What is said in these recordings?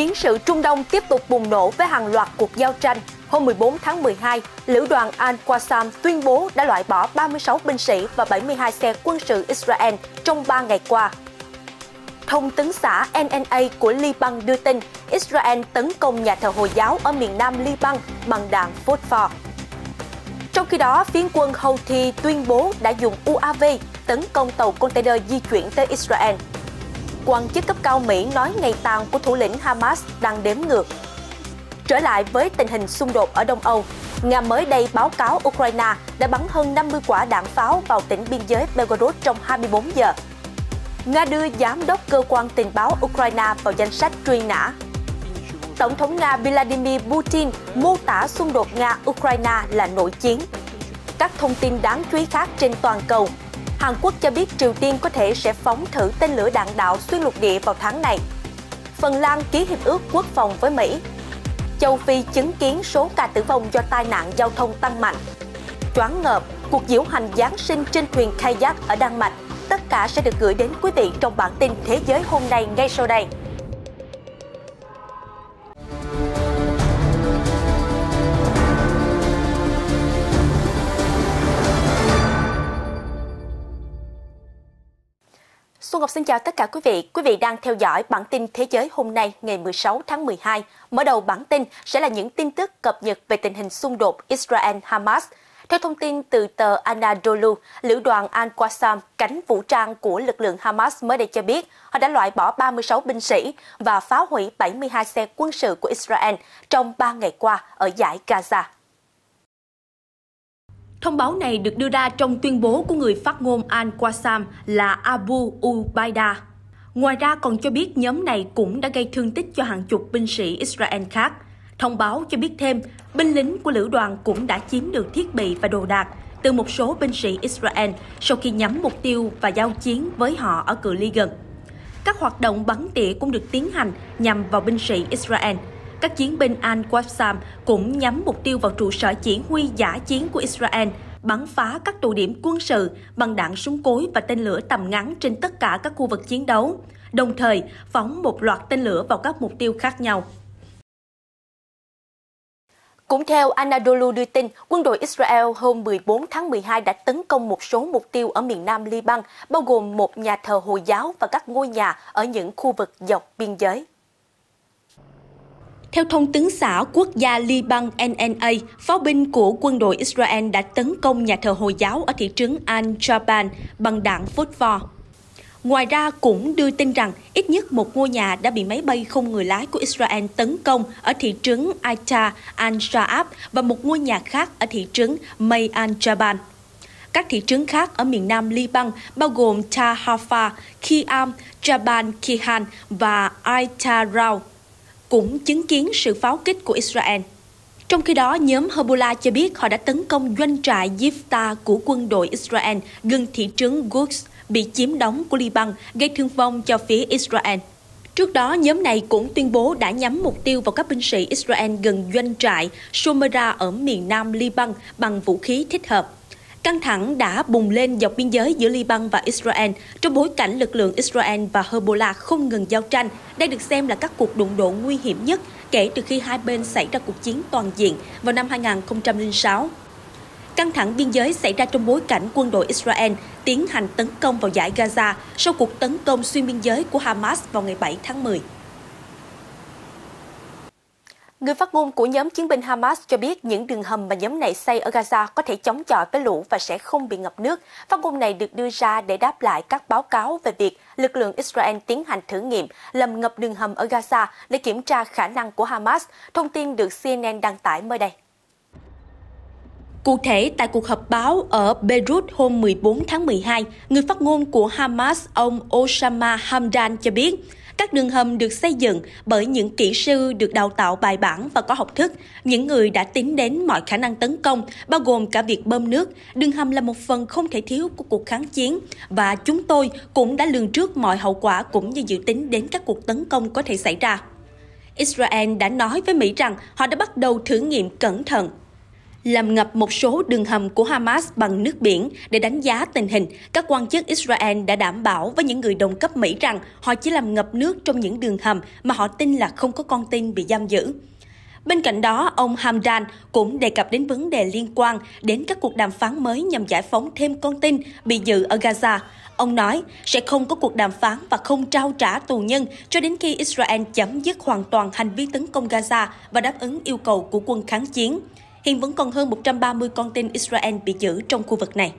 Chiến sự Trung Đông tiếp tục bùng nổ với hàng loạt cuộc giao tranh. Hôm 14 tháng 12, lữ đoàn Al-Qassam tuyên bố đã loại bỏ 36 binh sĩ và 72 xe quân sự Israel trong 3 ngày qua. Thông tấn xã NNA của Liban đưa tin Israel tấn công nhà thờ Hồi giáo ở miền nam Liban bằng đạn phốt Trong khi đó, phiến quân Houthi tuyên bố đã dùng UAV tấn công tàu container di chuyển tới Israel quan chức cấp cao Mỹ nói ngày tàn của thủ lĩnh Hamas đang đếm ngược. Trở lại với tình hình xung đột ở Đông Âu, Nga mới đây báo cáo Ukraine đã bắn hơn 50 quả đạn pháo vào tỉnh biên giới Belgorod trong 24 giờ. Nga đưa giám đốc cơ quan tình báo Ukraine vào danh sách truy nã. Tổng thống Nga Vladimir Putin mô tả xung đột Nga-Ukraine là nội chiến. Các thông tin đáng chú ý khác trên toàn cầu Hàn Quốc cho biết Triều Tiên có thể sẽ phóng thử tên lửa đạn đạo xuyên lục địa vào tháng này. Phần Lan ký hiệp ước quốc phòng với Mỹ. Châu Phi chứng kiến số ca tử vong do tai nạn giao thông tăng mạnh. Choáng ngợp, cuộc diễu hành Giáng sinh trên thuyền kayak ở Đan Mạch. Tất cả sẽ được gửi đến quý vị trong bản tin Thế giới hôm nay ngay sau đây. Phương vâng, Ngọc xin chào tất cả quý vị. Quý vị đang theo dõi bản tin Thế giới hôm nay ngày 16 tháng 12. Mở đầu bản tin sẽ là những tin tức cập nhật về tình hình xung đột Israel-Hamas. Theo thông tin từ tờ Anadolu, lữ đoàn Al-Qassam, cánh vũ trang của lực lượng Hamas mới đây cho biết họ đã loại bỏ 36 binh sĩ và phá hủy 72 xe quân sự của Israel trong 3 ngày qua ở giải Gaza. Thông báo này được đưa ra trong tuyên bố của người phát ngôn Al-Qassam là Abu Ubaida. Ngoài ra còn cho biết nhóm này cũng đã gây thương tích cho hàng chục binh sĩ Israel khác. Thông báo cho biết thêm, binh lính của lữ đoàn cũng đã chiếm được thiết bị và đồ đạc từ một số binh sĩ Israel sau khi nhắm mục tiêu và giao chiến với họ ở cự ly gần. Các hoạt động bắn tỉa cũng được tiến hành nhằm vào binh sĩ Israel các chiến binh Al-Qassam cũng nhắm mục tiêu vào trụ sở chỉ huy giả chiến của Israel, bắn phá các tụ điểm quân sự bằng đạn súng cối và tên lửa tầm ngắn trên tất cả các khu vực chiến đấu, đồng thời phóng một loạt tên lửa vào các mục tiêu khác nhau. Cũng theo Anadolu đưa tin, quân đội Israel hôm 14 tháng 12 đã tấn công một số mục tiêu ở miền nam Liban, bao gồm một nhà thờ Hồi giáo và các ngôi nhà ở những khu vực dọc biên giới. Theo thông tấn xã quốc gia Liban NNA, pháo binh của quân đội Israel đã tấn công nhà thờ Hồi giáo ở thị trấn Al-Jaban bằng đạn phốt pho. Ngoài ra cũng đưa tin rằng ít nhất một ngôi nhà đã bị máy bay không người lái của Israel tấn công ở thị trấn Aita al-Shaab và một ngôi nhà khác ở thị trấn May al-Jaban. Các thị trấn khác ở miền nam Liban bao gồm Tahafa, Kiam, Jaban Kihan và Aita Rao cũng chứng kiến sự pháo kích của Israel. Trong khi đó, nhóm Hezbollah cho biết họ đã tấn công doanh trại Yifta của quân đội Israel gần thị trấn Guz, bị chiếm đóng của Liban, gây thương vong cho phía Israel. Trước đó, nhóm này cũng tuyên bố đã nhắm mục tiêu vào các binh sĩ Israel gần doanh trại Somera ở miền nam Liban bằng vũ khí thích hợp. Căng thẳng đã bùng lên dọc biên giới giữa Liban và Israel trong bối cảnh lực lượng Israel và Hezbollah không ngừng giao tranh. Đây được xem là các cuộc đụng độ nguy hiểm nhất kể từ khi hai bên xảy ra cuộc chiến toàn diện vào năm 2006. Căng thẳng biên giới xảy ra trong bối cảnh quân đội Israel tiến hành tấn công vào giải Gaza sau cuộc tấn công xuyên biên giới của Hamas vào ngày 7 tháng 10. Người phát ngôn của nhóm chiến binh Hamas cho biết những đường hầm mà nhóm này xây ở Gaza có thể chống chọi với lũ và sẽ không bị ngập nước. Phát ngôn này được đưa ra để đáp lại các báo cáo về việc lực lượng Israel tiến hành thử nghiệm làm ngập đường hầm ở Gaza để kiểm tra khả năng của Hamas, thông tin được CNN đăng tải mới đây. Cụ thể, tại cuộc họp báo ở Beirut hôm 14 tháng 12, người phát ngôn của Hamas ông Osama Hamdan cho biết, các đường hầm được xây dựng bởi những kỹ sư được đào tạo bài bản và có học thức, những người đã tính đến mọi khả năng tấn công, bao gồm cả việc bơm nước. Đường hầm là một phần không thể thiếu của cuộc kháng chiến và chúng tôi cũng đã lường trước mọi hậu quả cũng như dự tính đến các cuộc tấn công có thể xảy ra. Israel đã nói với Mỹ rằng họ đã bắt đầu thử nghiệm cẩn thận làm ngập một số đường hầm của Hamas bằng nước biển để đánh giá tình hình. Các quan chức Israel đã đảm bảo với những người đồng cấp Mỹ rằng họ chỉ làm ngập nước trong những đường hầm mà họ tin là không có con tin bị giam giữ. Bên cạnh đó, ông Hamdan cũng đề cập đến vấn đề liên quan đến các cuộc đàm phán mới nhằm giải phóng thêm con tin bị giữ ở Gaza. Ông nói sẽ không có cuộc đàm phán và không trao trả tù nhân cho đến khi Israel chấm dứt hoàn toàn hành vi tấn công Gaza và đáp ứng yêu cầu của quân kháng chiến. Hiện vẫn còn hơn 130 con tin Israel bị giữ trong khu vực này.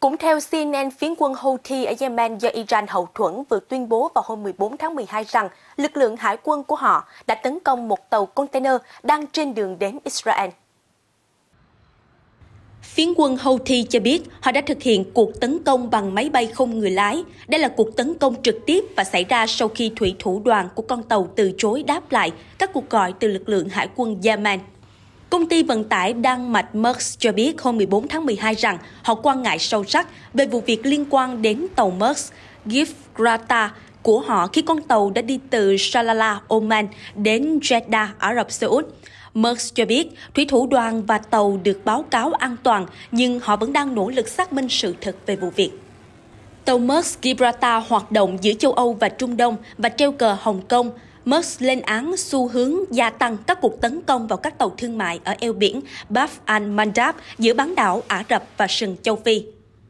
Cũng theo CNN, phiến quân Houthi ở Yemen do Iran hậu thuẫn vừa tuyên bố vào hôm 14 tháng 12 rằng lực lượng hải quân của họ đã tấn công một tàu container đang trên đường đến Israel. Phiến quân Houthi cho biết họ đã thực hiện cuộc tấn công bằng máy bay không người lái. Đây là cuộc tấn công trực tiếp và xảy ra sau khi thủy thủ đoàn của con tàu từ chối đáp lại các cuộc gọi từ lực lượng hải quân Yemen. Công ty vận tải Đan Mạch Merck cho biết hôm 14 tháng 12 rằng họ quan ngại sâu sắc về vụ việc liên quan đến tàu Merck Gibraltar của họ khi con tàu đã đi từ Salalah, Oman đến Jeddah, Ả Rập Xê Út. Merck cho biết thủy thủ đoàn và tàu được báo cáo an toàn nhưng họ vẫn đang nỗ lực xác minh sự thật về vụ việc. Tàu Merck Gibraltar hoạt động giữa châu Âu và Trung Đông và treo cờ Hồng Kông. Merck lên án xu hướng gia tăng các cuộc tấn công vào các tàu thương mại ở eo biển Bab al-Mandab giữa bán đảo Ả Rập và sừng châu Phi.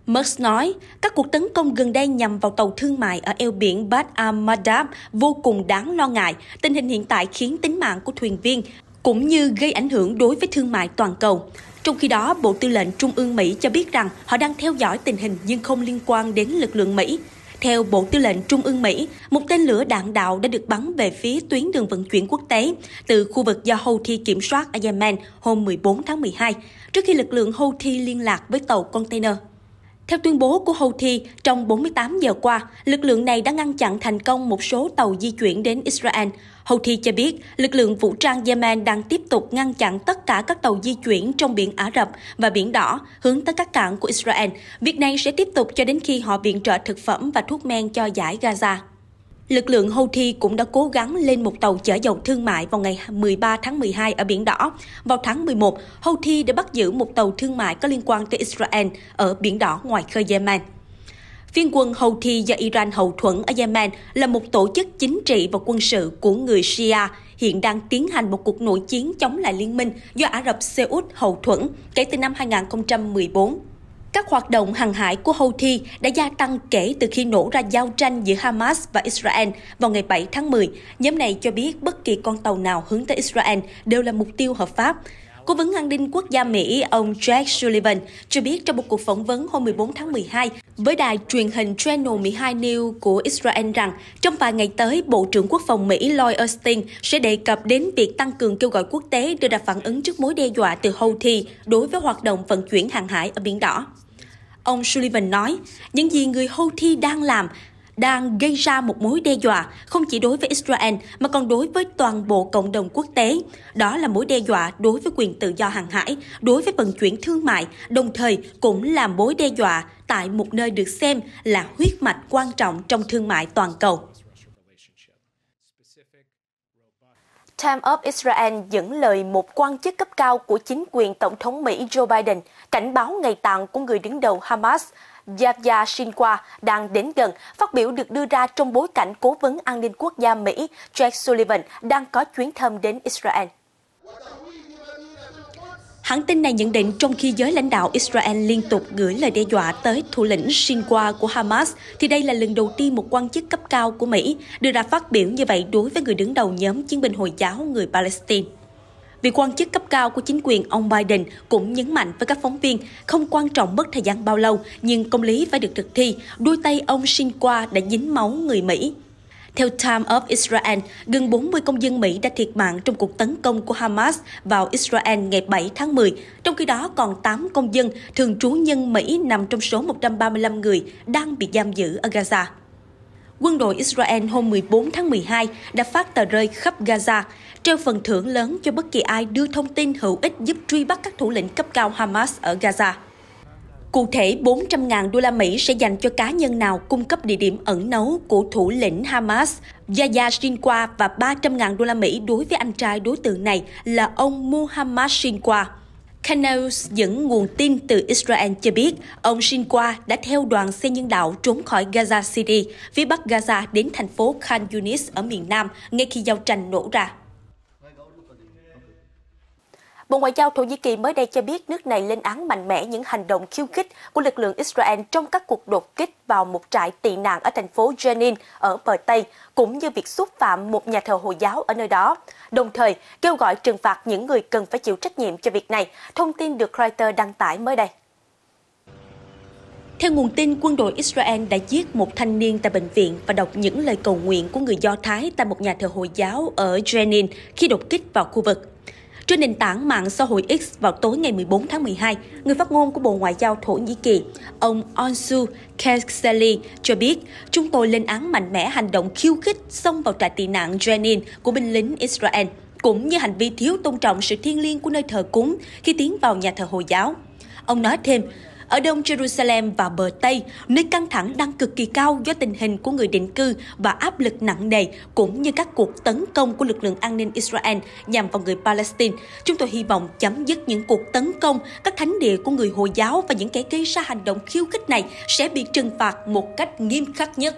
Merck nói, các cuộc tấn công gần đây nhằm vào tàu thương mại ở eo biển Bab al-Mandab vô cùng đáng lo ngại. Tình hình hiện tại khiến tính mạng của thuyền viên cũng như gây ảnh hưởng đối với thương mại toàn cầu. Trong khi đó, Bộ Tư lệnh Trung ương Mỹ cho biết rằng họ đang theo dõi tình hình nhưng không liên quan đến lực lượng Mỹ. Theo Bộ Tư lệnh Trung ương Mỹ, một tên lửa đạn đạo đã được bắn về phía tuyến đường vận chuyển quốc tế từ khu vực do Houthi kiểm soát ở Yemen hôm 14 tháng 12, trước khi lực lượng Houthi liên lạc với tàu container theo tuyên bố của Houthi, trong 48 giờ qua, lực lượng này đã ngăn chặn thành công một số tàu di chuyển đến Israel. Houthi cho biết, lực lượng vũ trang Yemen đang tiếp tục ngăn chặn tất cả các tàu di chuyển trong biển Ả Rập và biển Đỏ hướng tới các cảng của Israel. Việc này sẽ tiếp tục cho đến khi họ viện trợ thực phẩm và thuốc men cho giải Gaza. Lực lượng Houthi cũng đã cố gắng lên một tàu chở dầu thương mại vào ngày 13 tháng 12 ở Biển Đỏ. Vào tháng 11, Houthi đã bắt giữ một tàu thương mại có liên quan tới Israel ở Biển Đỏ ngoài khơi Yemen. Phiên quân Houthi do Iran hậu thuẫn ở Yemen là một tổ chức chính trị và quân sự của người Shia, hiện đang tiến hành một cuộc nội chiến chống lại liên minh do Ả Rập Xê Út hậu thuẫn kể từ năm 2014. Các hoạt động hàng hải của Houthi đã gia tăng kể từ khi nổ ra giao tranh giữa Hamas và Israel vào ngày 7 tháng 10. Nhóm này cho biết bất kỳ con tàu nào hướng tới Israel đều là mục tiêu hợp pháp. Cố vấn an ninh quốc gia Mỹ ông Jack Sullivan cho biết trong một cuộc phỏng vấn hôm 14 tháng 12 với đài truyền hình Channel 12 News của Israel rằng trong vài ngày tới, Bộ trưởng Quốc phòng Mỹ Lloyd Austin sẽ đề cập đến việc tăng cường kêu gọi quốc tế đưa ra phản ứng trước mối đe dọa từ Houthi đối với hoạt động vận chuyển hàng hải ở Biển Đỏ. Ông Sullivan nói, những gì người Houthi đang làm đang gây ra một mối đe dọa không chỉ đối với Israel mà còn đối với toàn bộ cộng đồng quốc tế. Đó là mối đe dọa đối với quyền tự do hàng hải, đối với vận chuyển thương mại, đồng thời cũng là mối đe dọa tại một nơi được xem là huyết mạch quan trọng trong thương mại toàn cầu. Time of Israel dẫn lời một quan chức cấp cao của chính quyền Tổng thống Mỹ Joe Biden cảnh báo ngày tàn của người đứng đầu Hamas Yaya Shinwa đang đến gần, phát biểu được đưa ra trong bối cảnh cố vấn an ninh quốc gia Mỹ Jack Sullivan đang có chuyến thăm đến Israel. Hãng tin này nhận định trong khi giới lãnh đạo Israel liên tục gửi lời đe dọa tới thủ lĩnh Sinwa của Hamas, thì đây là lần đầu tiên một quan chức cấp cao của Mỹ đưa ra phát biểu như vậy đối với người đứng đầu nhóm chiến binh Hồi giáo người Palestine. Vị quan chức cấp cao của chính quyền ông Biden cũng nhấn mạnh với các phóng viên không quan trọng mất thời gian bao lâu nhưng công lý phải được thực thi, đuôi tay ông Shinwa đã dính máu người Mỹ. Theo Time of Israel, gần 40 công dân Mỹ đã thiệt mạng trong cuộc tấn công của Hamas vào Israel ngày 7 tháng 10, trong khi đó còn 8 công dân thường trú nhân Mỹ nằm trong số 135 người đang bị giam giữ ở Gaza quân đội Israel hôm 14 tháng 12 đã phát tờ rơi khắp Gaza, treo phần thưởng lớn cho bất kỳ ai đưa thông tin hữu ích giúp truy bắt các thủ lĩnh cấp cao Hamas ở Gaza. Cụ thể, 400.000 đô la Mỹ sẽ dành cho cá nhân nào cung cấp địa điểm ẩn nấu của thủ lĩnh Hamas Yahya Sinwar và 300.000 đô la Mỹ đối với anh trai đối tượng này là ông Muhammad Sinwar. Canals dẫn nguồn tin từ Israel cho biết ông Sinwa đã theo đoàn xe nhân đạo trốn khỏi Gaza City, phía bắc Gaza đến thành phố Khan Yunis ở miền Nam ngay khi giao tranh nổ ra. Bộ Ngoại giao Thổ Nhĩ Kỳ mới đây cho biết nước này lên án mạnh mẽ những hành động khiêu khích của lực lượng Israel trong các cuộc đột kích vào một trại tị nạn ở thành phố Jenin ở bờ Tây, cũng như việc xúc phạm một nhà thờ Hồi giáo ở nơi đó, đồng thời kêu gọi trừng phạt những người cần phải chịu trách nhiệm cho việc này, thông tin được Reuters đăng tải mới đây. Theo nguồn tin, quân đội Israel đã giết một thanh niên tại bệnh viện và đọc những lời cầu nguyện của người Do Thái tại một nhà thờ Hồi giáo ở Jenin khi đột kích vào khu vực. Trên nền tảng mạng xã hội X vào tối ngày 14 tháng 12, người phát ngôn của Bộ Ngoại giao Thổ Nhĩ Kỳ, ông Onsu Keseli cho biết, chúng tôi lên án mạnh mẽ hành động khiêu khích xông vào trại tị nạn Jenin của binh lính Israel, cũng như hành vi thiếu tôn trọng sự thiêng liêng của nơi thờ cúng khi tiến vào nhà thờ Hồi giáo. Ông nói thêm, ở đông Jerusalem và bờ Tây, nơi căng thẳng đang cực kỳ cao do tình hình của người định cư và áp lực nặng nề cũng như các cuộc tấn công của lực lượng an ninh Israel nhằm vào người Palestine. Chúng tôi hy vọng chấm dứt những cuộc tấn công các thánh địa của người Hồi giáo và những kẻ gây ra hành động khiêu khích này sẽ bị trừng phạt một cách nghiêm khắc nhất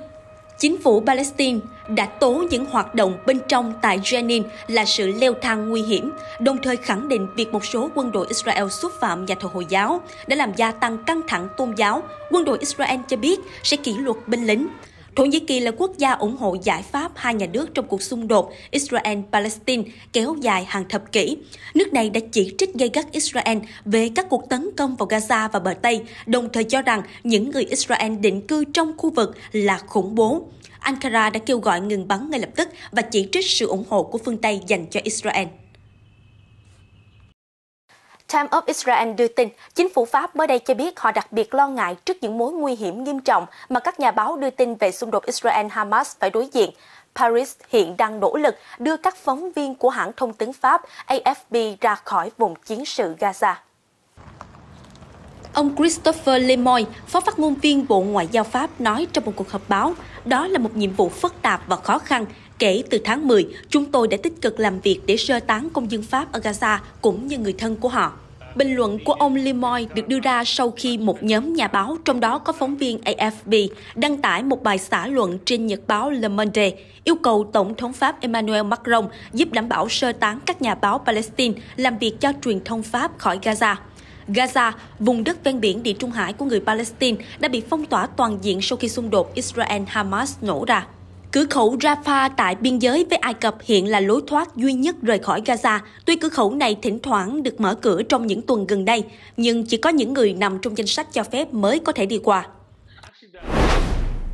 chính phủ Palestine đã tố những hoạt động bên trong tại Jenin là sự leo thang nguy hiểm, đồng thời khẳng định việc một số quân đội Israel xúc phạm nhà thờ Hồi giáo đã làm gia tăng căng thẳng tôn giáo. Quân đội Israel cho biết sẽ kỷ luật binh lính. Thổ Nhĩ Kỳ là quốc gia ủng hộ giải pháp hai nhà nước trong cuộc xung đột Israel-Palestine kéo dài hàng thập kỷ. Nước này đã chỉ trích gây gắt Israel về các cuộc tấn công vào Gaza và bờ Tây, đồng thời cho rằng những người Israel định cư trong khu vực là khủng bố. Ankara đã kêu gọi ngừng bắn ngay lập tức và chỉ trích sự ủng hộ của phương Tây dành cho Israel. Time of Israel đưa tin, chính phủ Pháp mới đây cho biết họ đặc biệt lo ngại trước những mối nguy hiểm nghiêm trọng mà các nhà báo đưa tin về xung đột Israel-Hamas phải đối diện. Paris hiện đang nỗ lực đưa các phóng viên của hãng thông tấn Pháp AFP ra khỏi vùng chiến sự Gaza. Ông Christopher Lemoy, phó phát ngôn viên Bộ Ngoại giao Pháp nói trong một cuộc họp báo, đó là một nhiệm vụ phức tạp và khó khăn Kể từ tháng 10, chúng tôi đã tích cực làm việc để sơ tán công dân Pháp ở Gaza cũng như người thân của họ. Bình luận của ông Limoy được đưa ra sau khi một nhóm nhà báo, trong đó có phóng viên AFP, đăng tải một bài xã luận trên nhật báo Le Monde yêu cầu Tổng thống Pháp Emmanuel Macron giúp đảm bảo sơ tán các nhà báo Palestine làm việc cho truyền thông Pháp khỏi Gaza. Gaza, vùng đất ven biển địa trung hải của người Palestine, đã bị phong tỏa toàn diện sau khi xung đột Israel-Hamas nổ ra. Cửa khẩu Rafah tại biên giới với Ai Cập hiện là lối thoát duy nhất rời khỏi Gaza. Tuy cửa khẩu này thỉnh thoảng được mở cửa trong những tuần gần đây, nhưng chỉ có những người nằm trong danh sách cho phép mới có thể đi qua.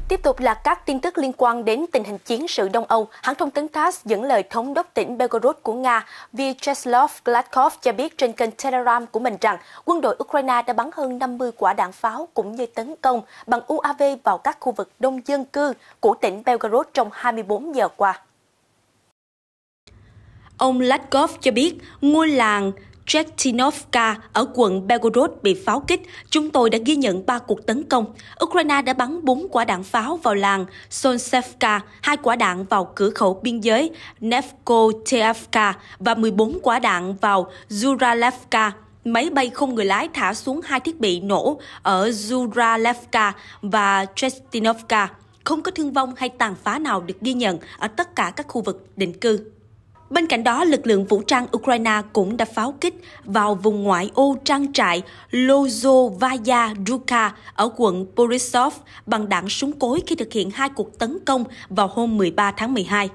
Tiếp tục là các tin tức liên quan đến tình hình chiến sự Đông Âu. Hãng thông tấn TASS dẫn lời thống đốc tỉnh Belgorod của Nga Vyacheslav Gladkov cho biết trên kênh Telegram của mình rằng quân đội Ukraine đã bắn hơn 50 quả đạn pháo cũng như tấn công bằng UAV vào các khu vực đông dân cư của tỉnh Belgorod trong 24 giờ qua. Ông Latkov cho biết ngôi làng Chetinovka ở quận Belgorod bị pháo kích, chúng tôi đã ghi nhận 3 cuộc tấn công. Ukraine đã bắn 4 quả đạn pháo vào làng Solsevka, 2 quả đạn vào cửa khẩu biên giới Nevkoteevka và 14 quả đạn vào Zuralevka. Máy bay không người lái thả xuống hai thiết bị nổ ở Zuralevka và Chestinovka. Không có thương vong hay tàn phá nào được ghi nhận ở tất cả các khu vực định cư. Bên cạnh đó, lực lượng vũ trang Ukraine cũng đã pháo kích vào vùng ngoại ô trang trại Lozovaya Druka ở quận Borisov bằng đạn súng cối khi thực hiện hai cuộc tấn công vào hôm 13 tháng 12.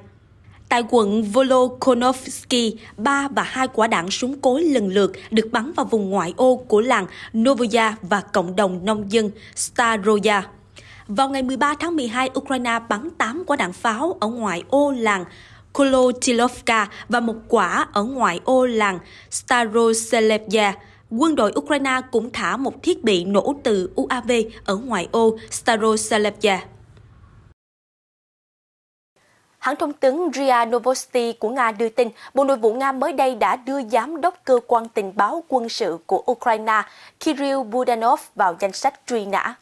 Tại quận Volokonovsky ba và hai quả đạn súng cối lần lượt được bắn vào vùng ngoại ô của làng Novoya và cộng đồng nông dân Staroya. Vào ngày 13 tháng 12, Ukraine bắn 8 quả đạn pháo ở ngoại ô làng Kolotilovka và một quả ở ngoại ô làng Staroselevya. Quân đội Ukraine cũng thả một thiết bị nổ từ UAV ở ngoại ô Staroselevya. Hãng thông tấn RIA Novosti của Nga đưa tin, Bộ Nội vụ Nga mới đây đã đưa giám đốc cơ quan tình báo quân sự của Ukraine Kirill Budanov vào danh sách truy nã.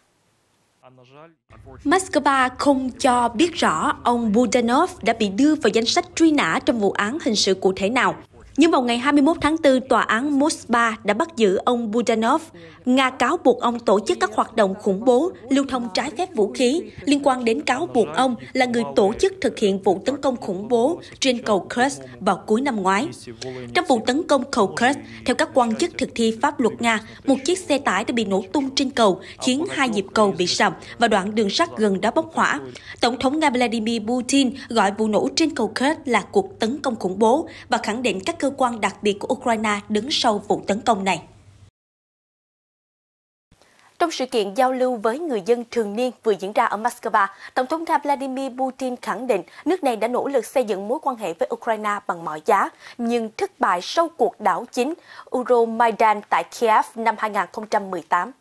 Moscow không cho biết rõ ông Budanov đã bị đưa vào danh sách truy nã trong vụ án hình sự cụ thể nào. Nhưng vào ngày 21 tháng 4, tòa án Mosba đã bắt giữ ông Budanov. Nga cáo buộc ông tổ chức các hoạt động khủng bố, lưu thông trái phép vũ khí, liên quan đến cáo buộc ông là người tổ chức thực hiện vụ tấn công khủng bố trên cầu Kursk vào cuối năm ngoái. Trong vụ tấn công cầu Kursk, theo các quan chức thực thi pháp luật Nga, một chiếc xe tải đã bị nổ tung trên cầu, khiến hai nhịp cầu bị sập và đoạn đường sắt gần đó bốc hỏa. Tổng thống Nga Vladimir Putin gọi vụ nổ trên cầu Kursk là cuộc tấn công khủng bố và khẳng định các cơ quan đặc biệt của Ukraine đứng sau vụ tấn công này. Trong sự kiện giao lưu với người dân thường niên vừa diễn ra ở Moscow, Tổng thống Nga Vladimir Putin khẳng định nước này đã nỗ lực xây dựng mối quan hệ với Ukraine bằng mọi giá, nhưng thất bại sau cuộc đảo chính Euromaidan tại Kiev năm 2018.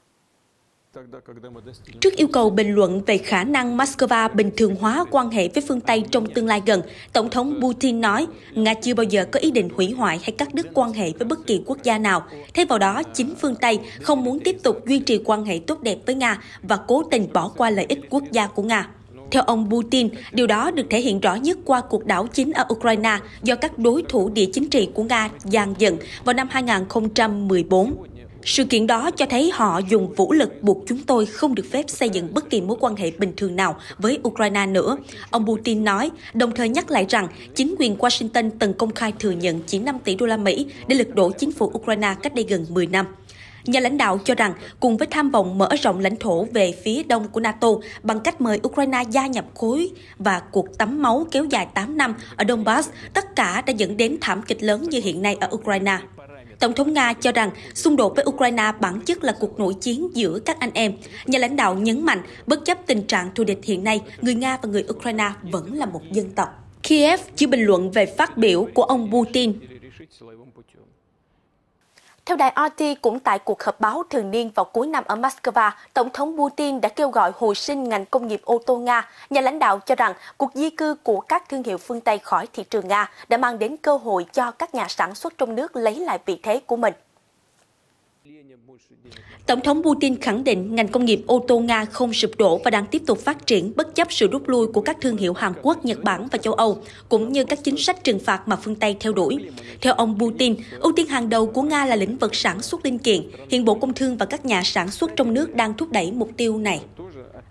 Trước yêu cầu bình luận về khả năng Moscow bình thường hóa quan hệ với phương Tây trong tương lai gần, Tổng thống Putin nói Nga chưa bao giờ có ý định hủy hoại hay cắt đứt quan hệ với bất kỳ quốc gia nào. Thay vào đó, chính phương Tây không muốn tiếp tục duy trì quan hệ tốt đẹp với Nga và cố tình bỏ qua lợi ích quốc gia của Nga. Theo ông Putin, điều đó được thể hiện rõ nhất qua cuộc đảo chính ở Ukraine do các đối thủ địa chính trị của Nga dàn dựng vào năm 2014. Sự kiện đó cho thấy họ dùng vũ lực buộc chúng tôi không được phép xây dựng bất kỳ mối quan hệ bình thường nào với Ukraine nữa, ông Putin nói, đồng thời nhắc lại rằng chính quyền Washington từng công khai thừa nhận chỉ 5 tỷ đô la Mỹ để lật đổ chính phủ Ukraine cách đây gần 10 năm. Nhà lãnh đạo cho rằng, cùng với tham vọng mở rộng lãnh thổ về phía đông của NATO bằng cách mời Ukraine gia nhập khối và cuộc tắm máu kéo dài 8 năm ở Donbass, tất cả đã dẫn đến thảm kịch lớn như hiện nay ở Ukraine. Tổng thống Nga cho rằng xung đột với Ukraine bản chất là cuộc nội chiến giữa các anh em. Nhà lãnh đạo nhấn mạnh, bất chấp tình trạng thù địch hiện nay, người Nga và người Ukraine vẫn là một dân tộc. Kiev chưa bình luận về phát biểu của ông Putin. Theo đài RT, cũng tại cuộc họp báo thường niên vào cuối năm ở Moscow, Tổng thống Putin đã kêu gọi hồi sinh ngành công nghiệp ô tô Nga. Nhà lãnh đạo cho rằng cuộc di cư của các thương hiệu phương Tây khỏi thị trường Nga đã mang đến cơ hội cho các nhà sản xuất trong nước lấy lại vị thế của mình. Tổng thống Putin khẳng định ngành công nghiệp ô tô Nga không sụp đổ và đang tiếp tục phát triển bất chấp sự rút lui của các thương hiệu Hàn Quốc, Nhật Bản và châu Âu, cũng như các chính sách trừng phạt mà phương Tây theo đuổi. Theo ông Putin, ưu tiên hàng đầu của Nga là lĩnh vực sản xuất linh kiện. Hiện Bộ Công Thương và các nhà sản xuất trong nước đang thúc đẩy mục tiêu này.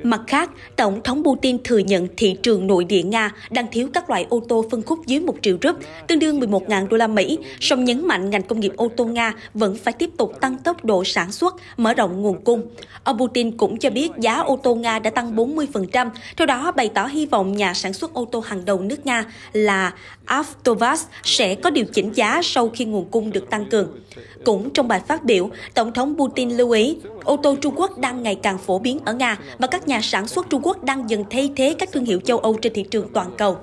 Mặt khác, Tổng thống Putin thừa nhận thị trường nội địa Nga đang thiếu các loại ô tô phân khúc dưới 1 triệu rúp, tương đương 11.000 đô la Mỹ, song nhấn mạnh ngành công nghiệp ô tô Nga vẫn phải tiếp tục tăng tốc độ sản xuất, mở rộng nguồn cung. Ông Putin cũng cho biết giá ô tô Nga đã tăng 40%, theo đó bày tỏ hy vọng nhà sản xuất ô tô hàng đầu nước Nga là Avtovaz sẽ có điều chỉnh giá sau khi nguồn cung được tăng cường. Cũng trong bài phát biểu, Tổng thống Putin lưu ý ô tô Trung Quốc đang ngày càng phổ biến ở Nga và các nhà sản xuất Trung Quốc đang dần thay thế các thương hiệu châu Âu trên thị trường toàn cầu.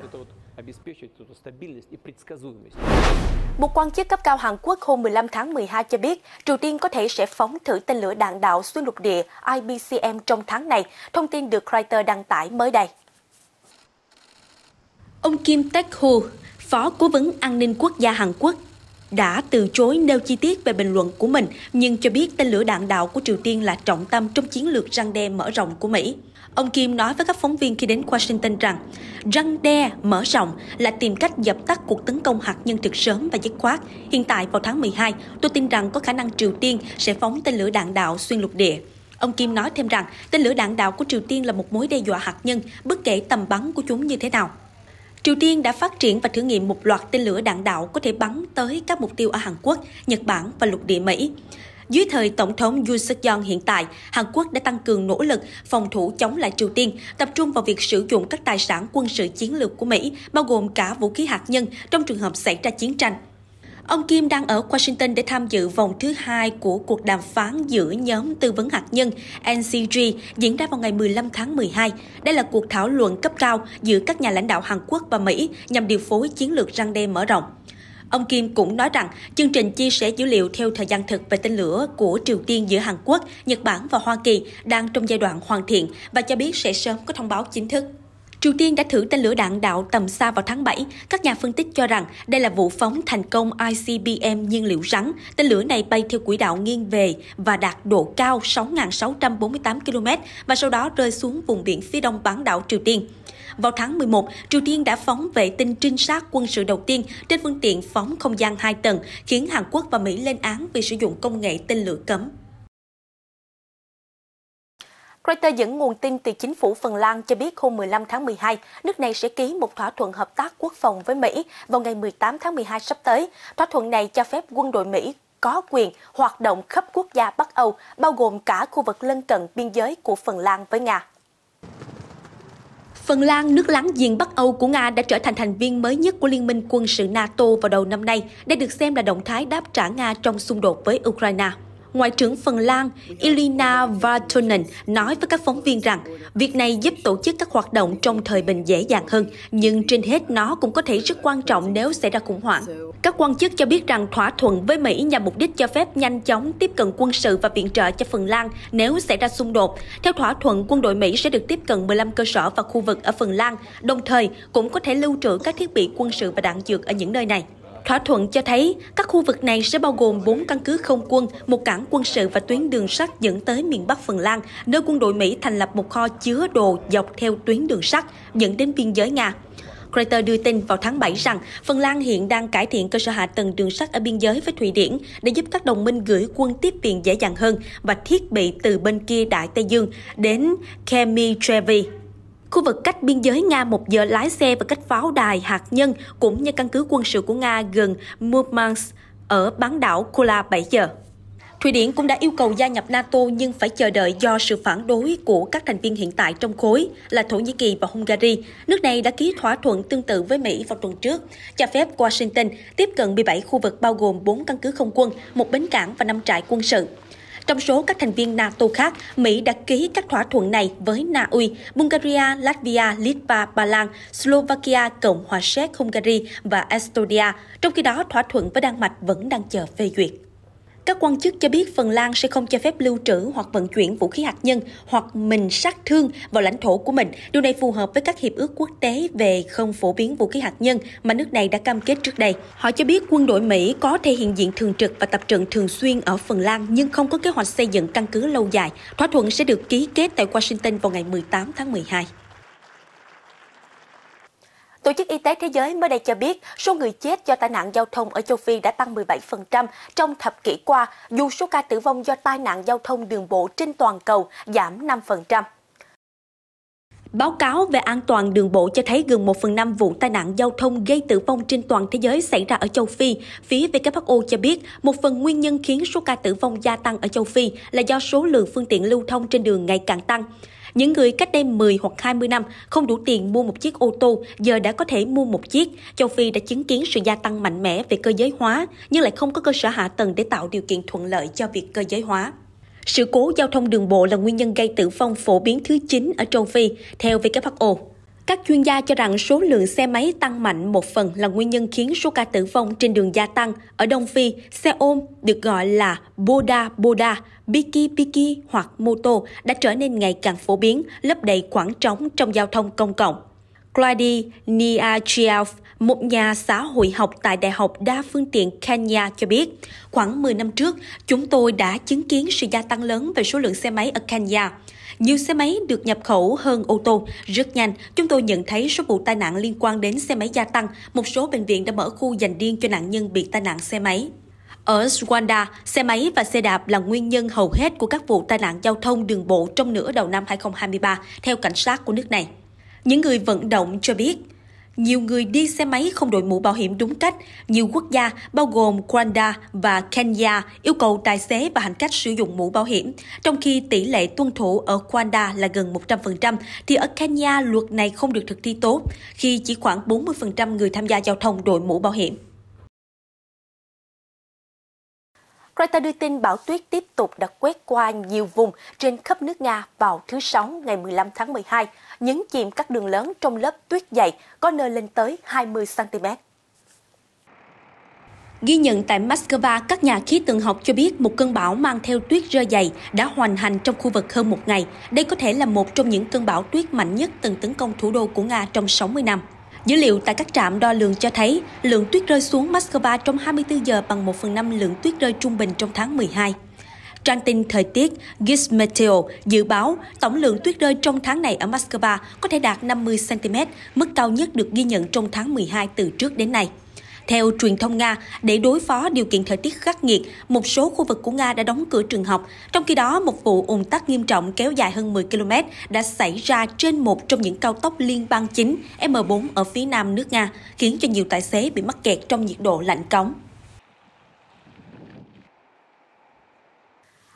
Một quan chức cấp cao Hàn Quốc hôm 15 tháng 12 cho biết, Triều Tiên có thể sẽ phóng thử tên lửa đạn đạo xuyên lục địa IBCM trong tháng này, thông tin được Reuters đăng tải mới đây. Ông Kim tae ho Phó Cố vấn An ninh Quốc gia Hàn Quốc đã từ chối nêu chi tiết về bình luận của mình, nhưng cho biết tên lửa đạn đạo của Triều Tiên là trọng tâm trong chiến lược răng đe mở rộng của Mỹ. Ông Kim nói với các phóng viên khi đến Washington rằng răng đe mở rộng là tìm cách dập tắt cuộc tấn công hạt nhân thực sớm và dứt khoát. Hiện tại vào tháng 12, tôi tin rằng có khả năng Triều Tiên sẽ phóng tên lửa đạn đạo xuyên lục địa. Ông Kim nói thêm rằng tên lửa đạn đạo của Triều Tiên là một mối đe dọa hạt nhân, bất kể tầm bắn của chúng như thế nào. Triều Tiên đã phát triển và thử nghiệm một loạt tên lửa đạn đạo có thể bắn tới các mục tiêu ở Hàn Quốc, Nhật Bản và lục địa Mỹ. Dưới thời Tổng thống Yoon suk yeol hiện tại, Hàn Quốc đã tăng cường nỗ lực phòng thủ chống lại Triều Tiên, tập trung vào việc sử dụng các tài sản quân sự chiến lược của Mỹ, bao gồm cả vũ khí hạt nhân trong trường hợp xảy ra chiến tranh. Ông Kim đang ở Washington để tham dự vòng thứ hai của cuộc đàm phán giữa nhóm tư vấn hạt nhân NCG diễn ra vào ngày 15 tháng 12. Đây là cuộc thảo luận cấp cao giữa các nhà lãnh đạo Hàn Quốc và Mỹ nhằm điều phối chiến lược răng đe mở rộng. Ông Kim cũng nói rằng chương trình chia sẻ dữ liệu theo thời gian thực về tên lửa của Triều Tiên giữa Hàn Quốc, Nhật Bản và Hoa Kỳ đang trong giai đoạn hoàn thiện và cho biết sẽ sớm có thông báo chính thức. Triều Tiên đã thử tên lửa đạn đạo tầm xa vào tháng 7. Các nhà phân tích cho rằng đây là vụ phóng thành công ICBM nhiên liệu rắn. Tên lửa này bay theo quỹ đạo nghiêng về và đạt độ cao 6.648 km và sau đó rơi xuống vùng biển phía đông bán đảo Triều Tiên. Vào tháng 11, Triều Tiên đã phóng vệ tinh trinh sát quân sự đầu tiên trên phương tiện phóng không gian 2 tầng, khiến Hàn Quốc và Mỹ lên án vì sử dụng công nghệ tên lửa cấm. Reuters dẫn nguồn tin từ chính phủ Phần Lan cho biết hôm 15 tháng 12, nước này sẽ ký một thỏa thuận hợp tác quốc phòng với Mỹ vào ngày 18 tháng 12 sắp tới. Thỏa thuận này cho phép quân đội Mỹ có quyền hoạt động khắp quốc gia Bắc Âu, bao gồm cả khu vực lân cận biên giới của Phần Lan với Nga. Phần Lan, nước láng giềng Bắc Âu của Nga đã trở thành thành viên mới nhất của Liên minh quân sự NATO vào đầu năm nay. Đây được xem là động thái đáp trả Nga trong xung đột với Ukraine. Ngoại trưởng Phần Lan Ilina Vartonen nói với các phóng viên rằng việc này giúp tổ chức các hoạt động trong thời bình dễ dàng hơn, nhưng trên hết nó cũng có thể rất quan trọng nếu xảy ra khủng hoảng. Các quan chức cho biết rằng thỏa thuận với Mỹ nhằm mục đích cho phép nhanh chóng tiếp cận quân sự và viện trợ cho Phần Lan nếu xảy ra xung đột. Theo thỏa thuận, quân đội Mỹ sẽ được tiếp cận 15 cơ sở và khu vực ở Phần Lan, đồng thời cũng có thể lưu trữ các thiết bị quân sự và đạn dược ở những nơi này. Thỏa thuận cho thấy các khu vực này sẽ bao gồm 4 căn cứ không quân, một cảng quân sự và tuyến đường sắt dẫn tới miền Bắc Phần Lan, nơi quân đội Mỹ thành lập một kho chứa đồ dọc theo tuyến đường sắt dẫn đến biên giới Nga. Reuters đưa tin vào tháng 7 rằng Phần Lan hiện đang cải thiện cơ sở hạ tầng đường sắt ở biên giới với Thụy Điển để giúp các đồng minh gửi quân tiếp viện dễ dàng hơn và thiết bị từ bên kia Đại Tây Dương đến Kemi Trevi. Khu vực cách biên giới Nga một giờ lái xe và cách pháo đài hạt nhân cũng như căn cứ quân sự của Nga gần Murmansk ở bán đảo Kula 7 giờ. Thụy Điển cũng đã yêu cầu gia nhập NATO nhưng phải chờ đợi do sự phản đối của các thành viên hiện tại trong khối là Thổ Nhĩ Kỳ và Hungary. Nước này đã ký thỏa thuận tương tự với Mỹ vào tuần trước, cho phép Washington tiếp cận 17 khu vực bao gồm 4 căn cứ không quân, một bến cảng và 5 trại quân sự. Trong số các thành viên NATO khác, Mỹ đã ký các thỏa thuận này với Na Uy, Bulgaria, Latvia, Litva, Ba Lan, Slovakia, Cộng hòa Séc, Hungary và Estonia. Trong khi đó, thỏa thuận với Đan Mạch vẫn đang chờ phê duyệt. Các quan chức cho biết Phần Lan sẽ không cho phép lưu trữ hoặc vận chuyển vũ khí hạt nhân hoặc mình sát thương vào lãnh thổ của mình. Điều này phù hợp với các hiệp ước quốc tế về không phổ biến vũ khí hạt nhân mà nước này đã cam kết trước đây. Họ cho biết quân đội Mỹ có thể hiện diện thường trực và tập trận thường xuyên ở Phần Lan nhưng không có kế hoạch xây dựng căn cứ lâu dài. Thỏa thuận sẽ được ký kết tại Washington vào ngày 18 tháng 12. Tổ chức Y tế Thế giới mới đây cho biết số người chết do tai nạn giao thông ở châu Phi đã tăng 17% trong thập kỷ qua, dù số ca tử vong do tai nạn giao thông đường bộ trên toàn cầu giảm 5%. Báo cáo về an toàn đường bộ cho thấy gần 1 phần 5 vụ tai nạn giao thông gây tử vong trên toàn thế giới xảy ra ở châu Phi. Phía WHO cho biết, một phần nguyên nhân khiến số ca tử vong gia tăng ở châu Phi là do số lượng phương tiện lưu thông trên đường ngày càng tăng. Những người cách đây 10 hoặc 20 năm không đủ tiền mua một chiếc ô tô giờ đã có thể mua một chiếc. Châu Phi đã chứng kiến sự gia tăng mạnh mẽ về cơ giới hóa nhưng lại không có cơ sở hạ tầng để tạo điều kiện thuận lợi cho việc cơ giới hóa. Sự cố giao thông đường bộ là nguyên nhân gây tử vong phổ biến thứ 9 ở châu Phi, theo WHO. Các chuyên gia cho rằng số lượng xe máy tăng mạnh một phần là nguyên nhân khiến số ca tử vong trên đường gia tăng. Ở Đông Phi, xe ôm được gọi là Boda Boda, Biki Biki hoặc mô tô đã trở nên ngày càng phổ biến, lấp đầy khoảng trống trong giao thông công cộng. Claudia Niachielf, một nhà xã hội học tại Đại học Đa Phương tiện Kenya cho biết, khoảng 10 năm trước, chúng tôi đã chứng kiến sự gia tăng lớn về số lượng xe máy ở Kenya. Nhiều xe máy được nhập khẩu hơn ô tô. Rất nhanh, chúng tôi nhận thấy số vụ tai nạn liên quan đến xe máy gia tăng. Một số bệnh viện đã mở khu dành riêng cho nạn nhân bị tai nạn xe máy. Ở Rwanda, xe máy và xe đạp là nguyên nhân hầu hết của các vụ tai nạn giao thông đường bộ trong nửa đầu năm 2023, theo cảnh sát của nước này. Những người vận động cho biết, nhiều người đi xe máy không đội mũ bảo hiểm đúng cách. Nhiều quốc gia, bao gồm Rwanda và Kenya, yêu cầu tài xế và hành khách sử dụng mũ bảo hiểm. Trong khi tỷ lệ tuân thủ ở Rwanda là gần 100%, thì ở Kenya luật này không được thực thi tốt, khi chỉ khoảng 40% người tham gia giao thông đội mũ bảo hiểm. Reuters đưa tin bão tuyết tiếp tục đã quét qua nhiều vùng trên khắp nước Nga vào thứ Sáu ngày 15 tháng 12, nhấn chìm các đường lớn trong lớp tuyết dày, có nơi lên tới 20cm. Ghi nhận tại Moscow, các nhà khí tượng học cho biết một cơn bão mang theo tuyết rơi dày đã hoàn hành trong khu vực hơn một ngày. Đây có thể là một trong những cơn bão tuyết mạnh nhất từng tấn công thủ đô của Nga trong 60 năm. Dữ liệu tại các trạm đo lường cho thấy lượng tuyết rơi xuống Moscow trong 24 giờ bằng 1 phần 5 lượng tuyết rơi trung bình trong tháng 12. Trang tin thời tiết Gizmeteo dự báo tổng lượng tuyết rơi trong tháng này ở Moscow có thể đạt 50cm, mức cao nhất được ghi nhận trong tháng 12 từ trước đến nay. Theo truyền thông Nga, để đối phó điều kiện thời tiết khắc nghiệt, một số khu vực của Nga đã đóng cửa trường học. Trong khi đó, một vụ ủng tắc nghiêm trọng kéo dài hơn 10 km đã xảy ra trên một trong những cao tốc liên bang chính M4 ở phía nam nước Nga, khiến cho nhiều tài xế bị mắc kẹt trong nhiệt độ lạnh cống.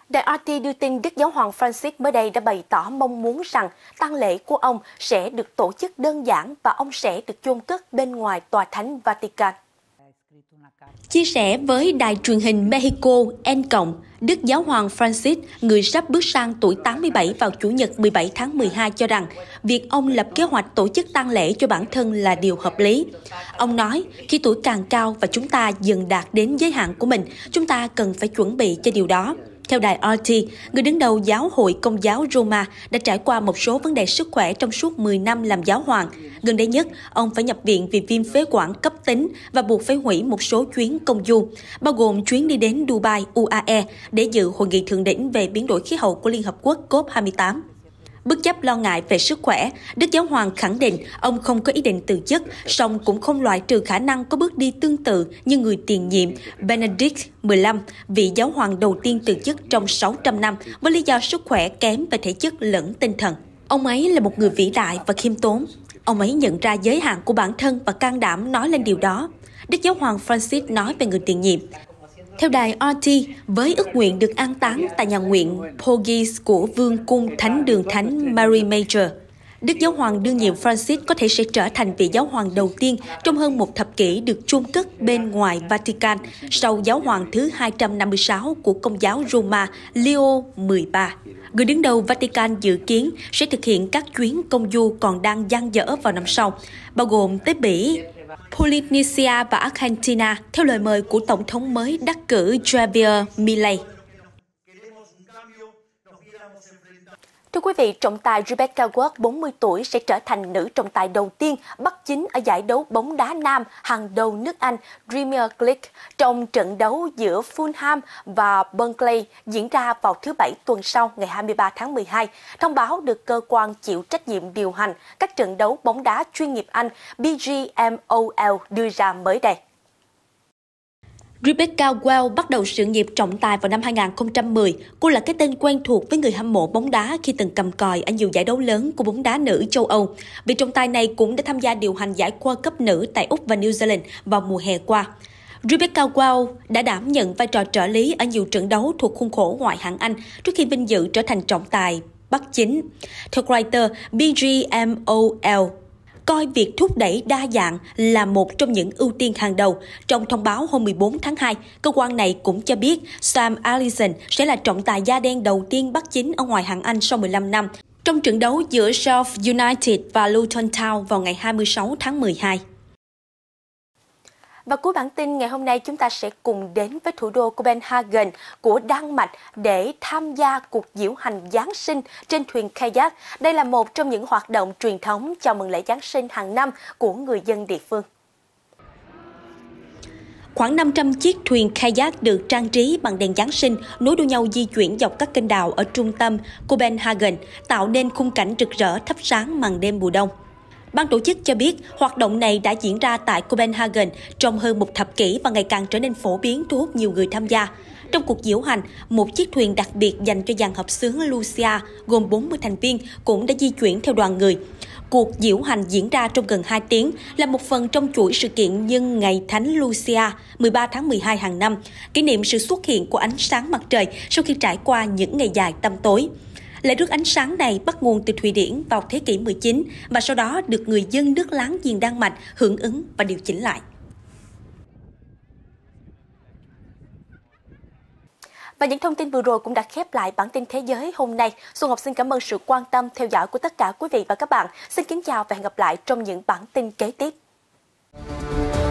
Đài RT đưa tin Đức Giáo hoàng Francis mới đây đã bày tỏ mong muốn rằng tang lễ của ông sẽ được tổ chức đơn giản và ông sẽ được chôn cất bên ngoài tòa thánh Vatican. Chia sẻ với đài truyền hình Mexico N Đức Giáo hoàng Francis, người sắp bước sang tuổi 87 vào Chủ nhật 17 tháng 12 cho rằng việc ông lập kế hoạch tổ chức tang lễ cho bản thân là điều hợp lý. Ông nói, khi tuổi càng cao và chúng ta dần đạt đến giới hạn của mình, chúng ta cần phải chuẩn bị cho điều đó. Theo đài RT, người đứng đầu giáo hội công giáo Roma đã trải qua một số vấn đề sức khỏe trong suốt 10 năm làm giáo hoàng. Gần đây nhất, ông phải nhập viện vì viêm phế quản cấp tính và buộc phải hủy một số chuyến công du, bao gồm chuyến đi đến Dubai, UAE để dự hội nghị thượng đỉnh về biến đổi khí hậu của Liên Hợp Quốc COP28. Bất chấp lo ngại về sức khỏe, Đức Giáo Hoàng khẳng định ông không có ý định từ chức, song cũng không loại trừ khả năng có bước đi tương tự như người tiền nhiệm Benedict XV, vị giáo hoàng đầu tiên từ chức trong 600 năm với lý do sức khỏe kém về thể chất lẫn tinh thần. Ông ấy là một người vĩ đại và khiêm tốn. Ông ấy nhận ra giới hạn của bản thân và can đảm nói lên điều đó. Đức Giáo Hoàng Francis nói về người tiền nhiệm, theo đài RT, với ước nguyện được an táng tại nhà nguyện Pogis của Vương cung Thánh đường Thánh Mary Major, Đức Giáo hoàng đương nhiệm Francis có thể sẽ trở thành vị giáo hoàng đầu tiên trong hơn một thập kỷ được chôn cất bên ngoài Vatican sau giáo hoàng thứ 256 của Công giáo Roma Leo 13. Người đứng đầu Vatican dự kiến sẽ thực hiện các chuyến công du còn đang dang dở vào năm sau, bao gồm tới Bỉ, Polynesia và Argentina theo lời mời của Tổng thống mới đắc cử Javier Milei. Thưa quý vị, trọng tài Rebecca Ward, 40 tuổi, sẽ trở thành nữ trọng tài đầu tiên bắt chính ở giải đấu bóng đá nam hàng đầu nước Anh Premier League trong trận đấu giữa Fulham và Burnley diễn ra vào thứ Bảy tuần sau ngày 23 tháng 12. Thông báo được cơ quan chịu trách nhiệm điều hành các trận đấu bóng đá chuyên nghiệp Anh BGMOL đưa ra mới đây. Rebecca Well bắt đầu sự nghiệp trọng tài vào năm 2010. Cô là cái tên quen thuộc với người hâm mộ bóng đá khi từng cầm còi ở nhiều giải đấu lớn của bóng đá nữ châu Âu. Vị trọng tài này cũng đã tham gia điều hành giải World Cup nữ tại Úc và New Zealand vào mùa hè qua. Rebecca Well đã đảm nhận vai trò trợ lý ở nhiều trận đấu thuộc khuôn khổ ngoại hạng Anh trước khi vinh dự trở thành trọng tài Bắc chính. Theo Reuters, BGMOL coi việc thúc đẩy đa dạng là một trong những ưu tiên hàng đầu. Trong thông báo hôm 14 tháng 2, cơ quan này cũng cho biết Sam Allison sẽ là trọng tài da đen đầu tiên bắt chính ở ngoài hạng Anh sau 15 năm trong trận đấu giữa South United và Luton Town vào ngày 26 tháng 12. Và cuối bản tin ngày hôm nay chúng ta sẽ cùng đến với thủ đô Copenhagen của Đan Mạch để tham gia cuộc diễu hành Giáng sinh trên thuyền kayak. Đây là một trong những hoạt động truyền thống chào mừng lễ Giáng sinh hàng năm của người dân địa phương. Khoảng 500 chiếc thuyền kayak được trang trí bằng đèn Giáng sinh nối đuôi nhau di chuyển dọc các kênh đào ở trung tâm Copenhagen, tạo nên khung cảnh rực rỡ thắp sáng màn đêm mùa đông. Ban tổ chức cho biết hoạt động này đã diễn ra tại Copenhagen trong hơn một thập kỷ và ngày càng trở nên phổ biến thu hút nhiều người tham gia. Trong cuộc diễu hành, một chiếc thuyền đặc biệt dành cho dàn hợp xướng Lucia gồm 40 thành viên cũng đã di chuyển theo đoàn người. Cuộc diễu hành diễn ra trong gần 2 tiếng là một phần trong chuỗi sự kiện nhân ngày Thánh Lucia 13 tháng 12 hàng năm, kỷ niệm sự xuất hiện của ánh sáng mặt trời sau khi trải qua những ngày dài tăm tối. Lễ rước ánh sáng này bắt nguồn từ Thụy Điển vào thế kỷ 19 và sau đó được người dân nước láng giềng Đan Mạch hưởng ứng và điều chỉnh lại. Và những thông tin vừa rồi cũng đã khép lại bản tin thế giới hôm nay. Xuân Ngọc xin cảm ơn sự quan tâm theo dõi của tất cả quý vị và các bạn. Xin kính chào và hẹn gặp lại trong những bản tin kế tiếp.